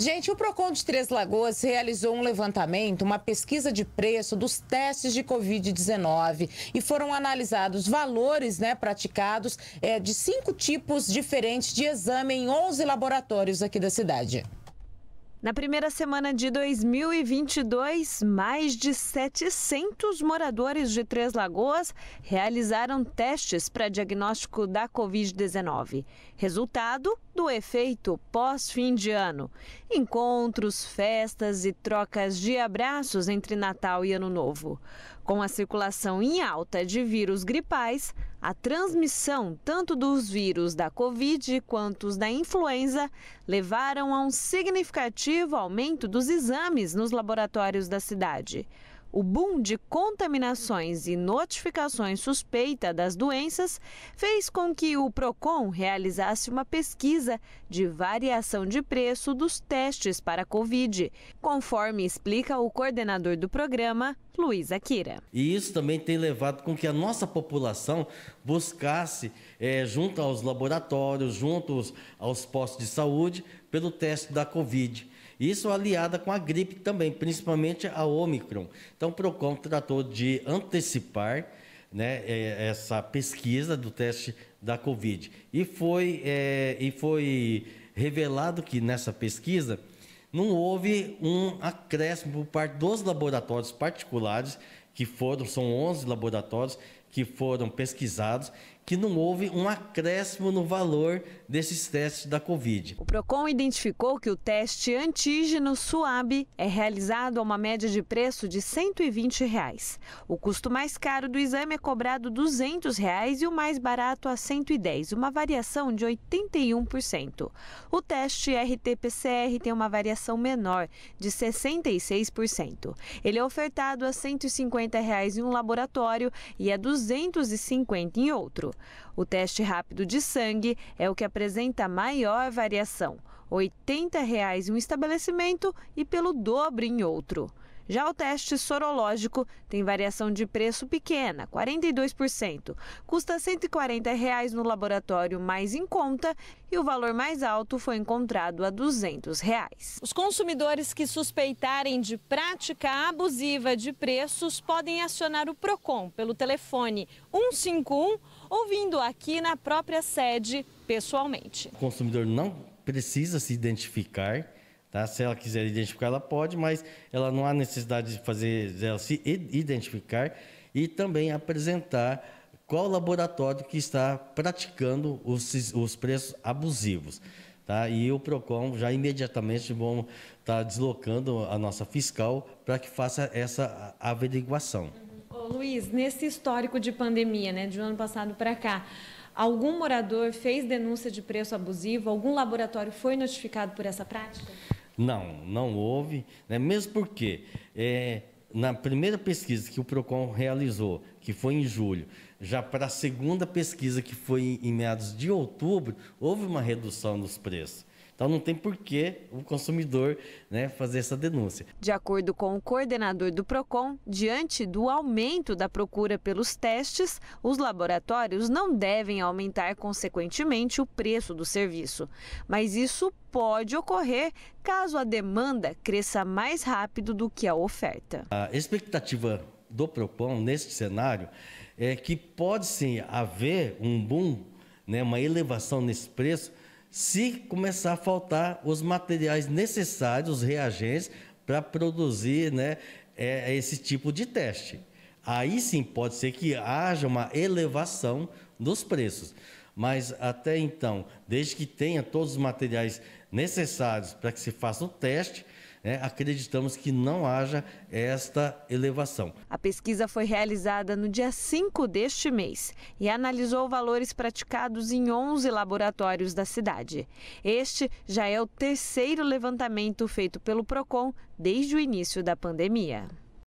Gente, o Procon de Três Lagoas realizou um levantamento, uma pesquisa de preço dos testes de Covid-19 e foram analisados valores né, praticados é, de cinco tipos diferentes de exame em 11 laboratórios aqui da cidade. Na primeira semana de 2022, mais de 700 moradores de Três Lagoas realizaram testes para diagnóstico da Covid-19. Resultado do efeito pós-fim de ano: encontros, festas e trocas de abraços entre Natal e Ano Novo. Com a circulação em alta de vírus gripais, a transmissão tanto dos vírus da Covid quanto os da influenza levaram a um significativo aumento dos exames nos laboratórios da cidade. O boom de contaminações e notificações suspeita das doenças fez com que o Procon realizasse uma pesquisa de variação de preço dos testes para a COVID, conforme explica o coordenador do programa, Luiz Akira. E isso também tem levado com que a nossa população buscasse, é, junto aos laboratórios, junto aos postos de saúde, pelo teste da COVID. Isso aliada com a gripe também, principalmente a Omicron. Então, o PROCON tratou de antecipar né, é, essa pesquisa do teste da Covid. E foi, é, e foi revelado que nessa pesquisa não houve um acréscimo por parte dos laboratórios particulares, que foram, são 11 laboratórios, que foram pesquisados que não houve um acréscimo no valor desses testes da Covid. O PROCON identificou que o teste antígeno SUAB é realizado a uma média de preço de R$ 120. Reais. O custo mais caro do exame é cobrado R$ 200 reais e o mais barato a R$ 110, uma variação de 81%. O teste RT-PCR tem uma variação menor, de 66%. Ele é ofertado a R$ 150 reais em um laboratório e a R$ 200 250 em outro. O teste rápido de sangue é o que apresenta maior variação, R$ 80 em um estabelecimento e pelo dobro em outro. Já o teste sorológico tem variação de preço pequena, 42%. Custa R$ 140 reais no laboratório mais em conta e o valor mais alto foi encontrado a R$ 200. Reais. Os consumidores que suspeitarem de prática abusiva de preços podem acionar o Procon pelo telefone 151 ou vindo aqui na própria sede pessoalmente. O consumidor não precisa se identificar Tá? Se ela quiser identificar, ela pode, mas ela não há necessidade de fazer ela se identificar e também apresentar qual laboratório que está praticando os, os preços abusivos. Tá? E o PROCON já imediatamente vão estar tá deslocando a nossa fiscal para que faça essa averiguação. Uhum. Ô, Luiz, nesse histórico de pandemia, né, de um ano passado para cá, algum morador fez denúncia de preço abusivo? Algum laboratório foi notificado por essa prática? Não, não houve. Né? Mesmo porque é, na primeira pesquisa que o PROCON realizou, que foi em julho, já para a segunda pesquisa, que foi em meados de outubro, houve uma redução dos preços. Então não tem por que o consumidor né, fazer essa denúncia. De acordo com o coordenador do PROCON, diante do aumento da procura pelos testes, os laboratórios não devem aumentar consequentemente o preço do serviço. Mas isso pode ocorrer caso a demanda cresça mais rápido do que a oferta. A expectativa do PROCON neste cenário é que pode sim haver um boom, né, uma elevação nesse preço se começar a faltar os materiais necessários, os reagentes, para produzir né, é, é, esse tipo de teste. Aí sim pode ser que haja uma elevação dos preços. Mas até então, desde que tenha todos os materiais necessários para que se faça o teste, né, acreditamos que não haja esta elevação. A pesquisa foi realizada no dia 5 deste mês e analisou valores praticados em 11 laboratórios da cidade. Este já é o terceiro levantamento feito pelo Procon desde o início da pandemia.